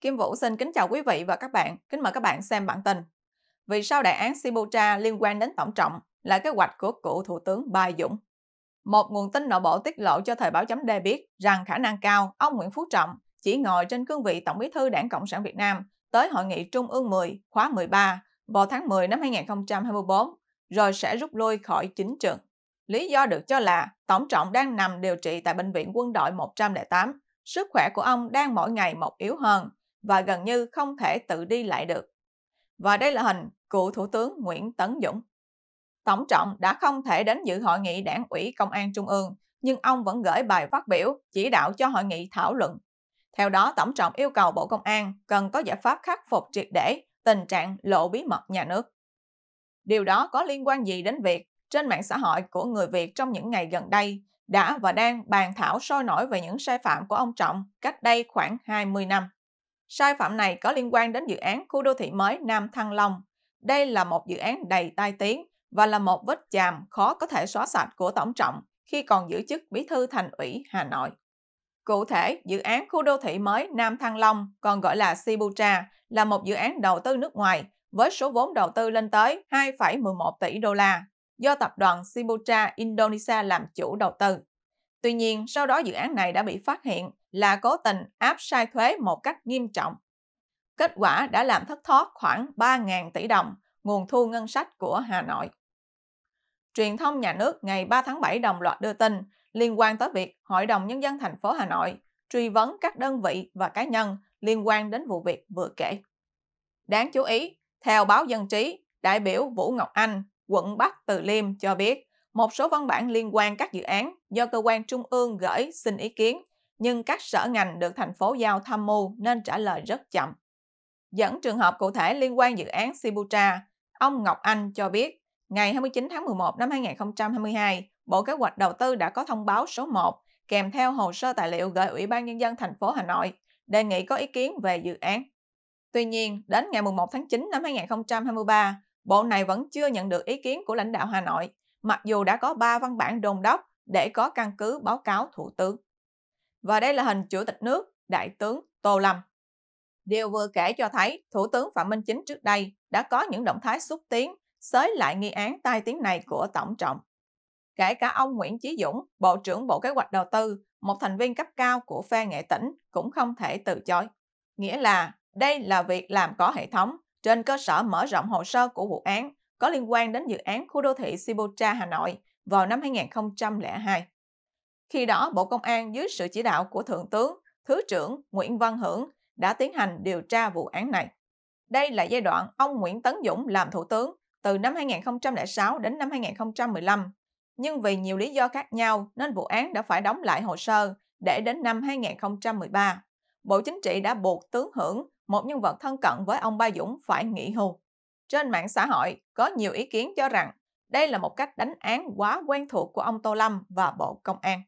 Kim Vũ xin kính chào quý vị và các bạn. Kính mời các bạn xem bản tin. Vì sao đại án Sibucha liên quan đến tổng trọng là kế hoạch của cựu Thủ tướng Ba Dũng? Một nguồn tin nội bộ tiết lộ cho thời báo chấm D biết rằng khả năng cao ông Nguyễn Phú Trọng chỉ ngồi trên cương vị Tổng bí thư Đảng Cộng sản Việt Nam tới Hội nghị Trung ương 10 khóa 13 vào tháng 10 năm 2024 rồi sẽ rút lui khỏi chính trường. Lý do được cho là Tổng trọng đang nằm điều trị tại Bệnh viện Quân đội 108. Sức khỏe của ông đang mỗi ngày một yếu hơn và gần như không thể tự đi lại được. Và đây là hình cựu Thủ tướng Nguyễn Tấn Dũng. Tổng Trọng đã không thể đến dự hội nghị đảng ủy Công an Trung ương, nhưng ông vẫn gửi bài phát biểu chỉ đạo cho hội nghị thảo luận. Theo đó, Tổng Trọng yêu cầu Bộ Công an cần có giải pháp khắc phục triệt để tình trạng lộ bí mật nhà nước. Điều đó có liên quan gì đến việc trên mạng xã hội của người Việt trong những ngày gần đây đã và đang bàn thảo sôi nổi về những sai phạm của ông Trọng cách đây khoảng 20 năm. Sai phạm này có liên quan đến dự án khu đô thị mới Nam Thăng Long. Đây là một dự án đầy tai tiếng và là một vết chàm khó có thể xóa sạch của Tổng Trọng khi còn giữ chức Bí thư Thành ủy Hà Nội. Cụ thể, dự án khu đô thị mới Nam Thăng Long, còn gọi là Sibutra, là một dự án đầu tư nước ngoài với số vốn đầu tư lên tới 2,11 tỷ đô la do tập đoàn Sibutra Indonesia làm chủ đầu tư. Tuy nhiên, sau đó dự án này đã bị phát hiện là cố tình áp sai thuế một cách nghiêm trọng. Kết quả đã làm thất thoát khoảng 3.000 tỷ đồng nguồn thu ngân sách của Hà Nội. Truyền thông nhà nước ngày 3 tháng 7 đồng loạt đưa tin liên quan tới việc Hội đồng Nhân dân thành phố Hà Nội truy vấn các đơn vị và cá nhân liên quan đến vụ việc vừa kể. Đáng chú ý, theo báo Dân trí, đại biểu Vũ Ngọc Anh, quận Bắc Từ Liêm cho biết, một số văn bản liên quan các dự án do cơ quan trung ương gửi xin ý kiến, nhưng các sở ngành được thành phố giao tham mưu nên trả lời rất chậm. Dẫn trường hợp cụ thể liên quan dự án Sibutra, ông Ngọc Anh cho biết, ngày 29 tháng 11 năm 2022, Bộ Kế hoạch Đầu tư đã có thông báo số 1 kèm theo hồ sơ tài liệu gửi Ủy ban Nhân dân thành phố Hà Nội, đề nghị có ý kiến về dự án. Tuy nhiên, đến ngày 1 tháng 9 năm 2023, Bộ này vẫn chưa nhận được ý kiến của lãnh đạo Hà Nội mặc dù đã có 3 văn bản đồn đốc để có căn cứ báo cáo Thủ tướng. Và đây là hình Chủ tịch nước, Đại tướng Tô Lâm. Điều vừa kể cho thấy Thủ tướng Phạm Minh Chính trước đây đã có những động thái xúc tiến, xới lại nghi án tai tiếng này của Tổng trọng. Kể cả ông Nguyễn Chí Dũng, Bộ trưởng Bộ Kế hoạch Đầu tư, một thành viên cấp cao của phe nghệ tỉnh cũng không thể từ chối. Nghĩa là đây là việc làm có hệ thống trên cơ sở mở rộng hồ sơ của vụ án có liên quan đến dự án khu đô thị Sibotra Hà Nội vào năm 2002. Khi đó, Bộ Công an dưới sự chỉ đạo của Thượng tướng, Thứ trưởng Nguyễn Văn Hưởng đã tiến hành điều tra vụ án này. Đây là giai đoạn ông Nguyễn Tấn Dũng làm Thủ tướng từ năm 2006 đến năm 2015. Nhưng vì nhiều lý do khác nhau nên vụ án đã phải đóng lại hồ sơ để đến năm 2013. Bộ Chính trị đã buộc tướng Hưởng, một nhân vật thân cận với ông Ba Dũng phải nghỉ hưu. Trên mạng xã hội, có nhiều ý kiến cho rằng đây là một cách đánh án quá quen thuộc của ông Tô Lâm và Bộ Công an.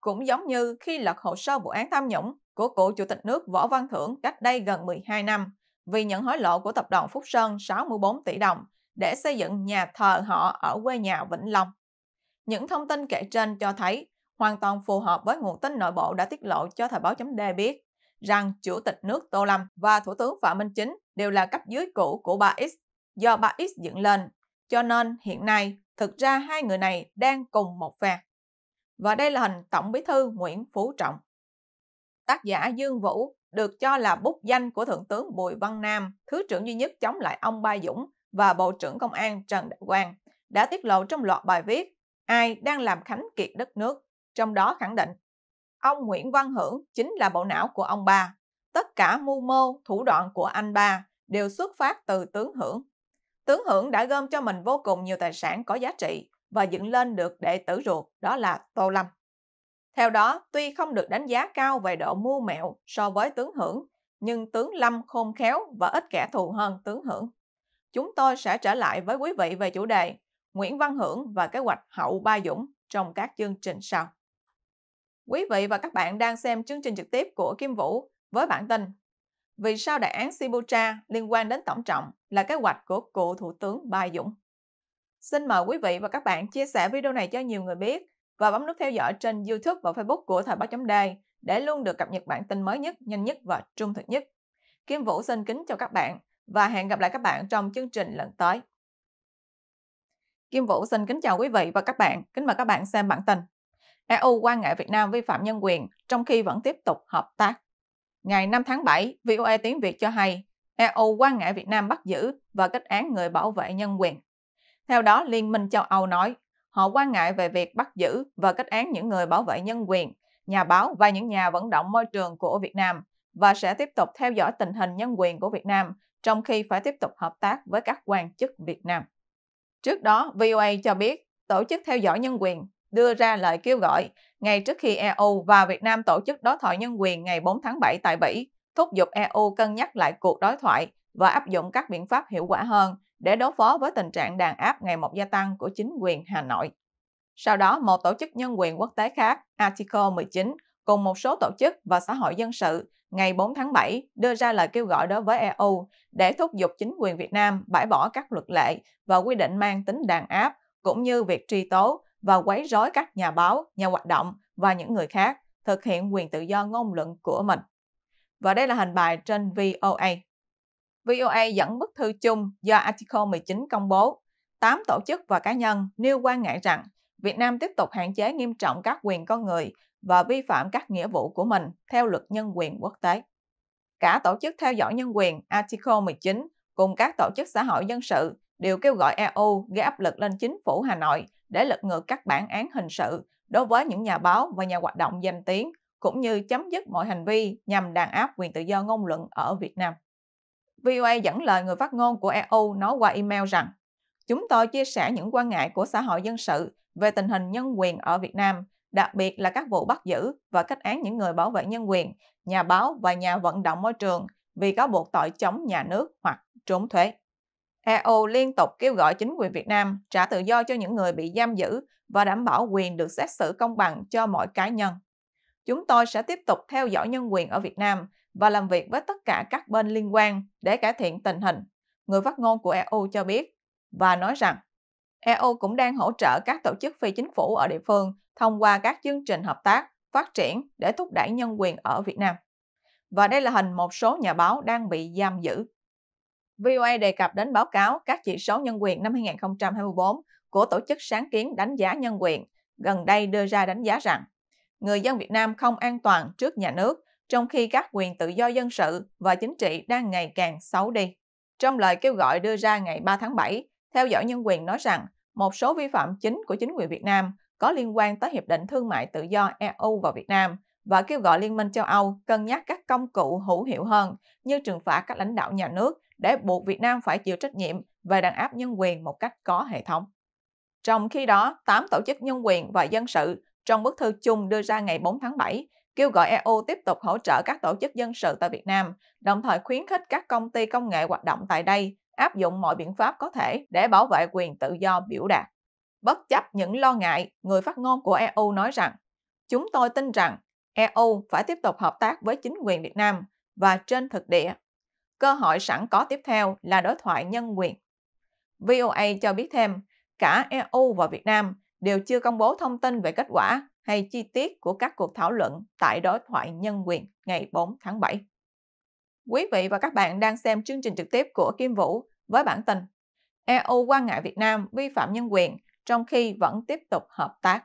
Cũng giống như khi lật hồ sơ vụ án tham nhũng của cựu Chủ tịch nước Võ Văn Thưởng cách đây gần 12 năm vì nhận hối lộ của tập đoàn Phúc Sơn 64 tỷ đồng để xây dựng nhà thờ họ ở quê nhà Vĩnh Long. Những thông tin kể trên cho thấy hoàn toàn phù hợp với nguồn tin nội bộ đã tiết lộ cho Thời báo chấm D biết rằng Chủ tịch nước Tô Lâm và Thủ tướng Phạm Minh Chính đều là cấp dưới cũ của bà X do bà X dựng lên, cho nên hiện nay thực ra hai người này đang cùng một phe. Và đây là hình Tổng Bí thư Nguyễn Phú Trọng. Tác giả Dương Vũ được cho là bút danh của Thượng tướng Bùi Văn Nam, Thứ trưởng duy nhất chống lại ông Ba Dũng và Bộ trưởng Công an Trần Đại Quang, đã tiết lộ trong loạt bài viết Ai đang làm khánh kiệt đất nước, trong đó khẳng định ông Nguyễn Văn Hưởng chính là bộ não của ông Ba. Tất cả mưu mô, thủ đoạn của anh Ba đều xuất phát từ tướng Hưởng. Tướng Hưởng đã gom cho mình vô cùng nhiều tài sản có giá trị và dựng lên được đệ tử ruột đó là Tô Lâm. Theo đó, tuy không được đánh giá cao về độ mưu mẹo so với tướng Hưởng, nhưng tướng Lâm khôn khéo và ít kẻ thù hơn tướng Hưởng. Chúng tôi sẽ trở lại với quý vị về chủ đề Nguyễn Văn Hưởng và kế hoạch hậu Ba Dũng trong các chương trình sau. Quý vị và các bạn đang xem chương trình trực tiếp của Kim Vũ với bản tin vì sao đại án Sibucha liên quan đến tổng trọng là kế hoạch của cựu Thủ tướng Ba Dũng. Xin mời quý vị và các bạn chia sẻ video này cho nhiều người biết và bấm nút theo dõi trên YouTube và Facebook của Thời báo chấm đề để luôn được cập nhật bản tin mới nhất, nhanh nhất và trung thực nhất. Kim Vũ xin kính chào các bạn và hẹn gặp lại các bạn trong chương trình lần tới. Kim Vũ xin kính chào quý vị và các bạn, kính mời các bạn xem bản tin. EU quan ngại Việt Nam vi phạm nhân quyền trong khi vẫn tiếp tục hợp tác. Ngày 5 tháng 7, VOA tiếng Việt cho hay EU quan ngại Việt Nam bắt giữ và kết án người bảo vệ nhân quyền. Theo đó, Liên minh châu Âu nói, họ quan ngại về việc bắt giữ và kết án những người bảo vệ nhân quyền, nhà báo và những nhà vận động môi trường của Việt Nam và sẽ tiếp tục theo dõi tình hình nhân quyền của Việt Nam trong khi phải tiếp tục hợp tác với các quan chức Việt Nam. Trước đó, VOA cho biết tổ chức theo dõi nhân quyền đưa ra lời kêu gọi ngay trước khi EU và Việt Nam tổ chức đối thoại nhân quyền ngày 4 tháng 7 tại Bỉ, thúc giục EU cân nhắc lại cuộc đối thoại và áp dụng các biện pháp hiệu quả hơn để đối phó với tình trạng đàn áp ngày một gia tăng của chính quyền Hà Nội. Sau đó, một tổ chức nhân quyền quốc tế khác, Article 19, cùng một số tổ chức và xã hội dân sự ngày 4 tháng 7 đưa ra lời kêu gọi đối với EU để thúc giục chính quyền Việt Nam bãi bỏ các luật lệ và quy định mang tính đàn áp cũng như việc truy tố và quấy rối các nhà báo, nhà hoạt động và những người khác thực hiện quyền tự do ngôn luận của mình. Và đây là hình bài trên VOA. VOA dẫn bức thư chung do Article 19 công bố. Tám tổ chức và cá nhân nêu quan ngại rằng Việt Nam tiếp tục hạn chế nghiêm trọng các quyền con người và vi phạm các nghĩa vụ của mình theo luật nhân quyền quốc tế. Cả tổ chức theo dõi nhân quyền Article 19 cùng các tổ chức xã hội dân sự đều kêu gọi EU gây áp lực lên chính phủ Hà Nội để lật ngược các bản án hình sự đối với những nhà báo và nhà hoạt động danh tiếng, cũng như chấm dứt mọi hành vi nhằm đàn áp quyền tự do ngôn luận ở Việt Nam. VOA dẫn lời người phát ngôn của EU nói qua email rằng Chúng tôi chia sẻ những quan ngại của xã hội dân sự về tình hình nhân quyền ở Việt Nam, đặc biệt là các vụ bắt giữ và kết án những người bảo vệ nhân quyền, nhà báo và nhà vận động môi trường vì cáo buộc tội chống nhà nước hoặc trốn thuế. EU liên tục kêu gọi chính quyền Việt Nam trả tự do cho những người bị giam giữ và đảm bảo quyền được xét xử công bằng cho mọi cá nhân. Chúng tôi sẽ tiếp tục theo dõi nhân quyền ở Việt Nam và làm việc với tất cả các bên liên quan để cải thiện tình hình, người phát ngôn của EU cho biết, và nói rằng EU cũng đang hỗ trợ các tổ chức phi chính phủ ở địa phương thông qua các chương trình hợp tác, phát triển để thúc đẩy nhân quyền ở Việt Nam. Và đây là hình một số nhà báo đang bị giam giữ. VOA đề cập đến báo cáo các chỉ số nhân quyền năm 2024 của Tổ chức Sáng kiến Đánh giá Nhân quyền gần đây đưa ra đánh giá rằng người dân Việt Nam không an toàn trước nhà nước trong khi các quyền tự do dân sự và chính trị đang ngày càng xấu đi. Trong lời kêu gọi đưa ra ngày 3 tháng 7, theo dõi nhân quyền nói rằng một số vi phạm chính của chính quyền Việt Nam có liên quan tới Hiệp định Thương mại Tự do EU vào Việt Nam và kêu gọi Liên minh châu Âu cân nhắc các công cụ hữu hiệu hơn như trừng phạt các lãnh đạo nhà nước để buộc Việt Nam phải chịu trách nhiệm về đàn áp nhân quyền một cách có hệ thống. Trong khi đó, 8 tổ chức nhân quyền và dân sự trong bức thư chung đưa ra ngày 4 tháng 7 kêu gọi EU tiếp tục hỗ trợ các tổ chức dân sự tại Việt Nam, đồng thời khuyến khích các công ty công nghệ hoạt động tại đây áp dụng mọi biện pháp có thể để bảo vệ quyền tự do biểu đạt. Bất chấp những lo ngại, người phát ngôn của EU nói rằng Chúng tôi tin rằng EU phải tiếp tục hợp tác với chính quyền Việt Nam và trên thực địa. Cơ hội sẵn có tiếp theo là đối thoại nhân quyền. VOA cho biết thêm, cả EU và Việt Nam đều chưa công bố thông tin về kết quả hay chi tiết của các cuộc thảo luận tại đối thoại nhân quyền ngày 4 tháng 7. Quý vị và các bạn đang xem chương trình trực tiếp của Kim Vũ với bản tin EU quan ngại Việt Nam vi phạm nhân quyền trong khi vẫn tiếp tục hợp tác.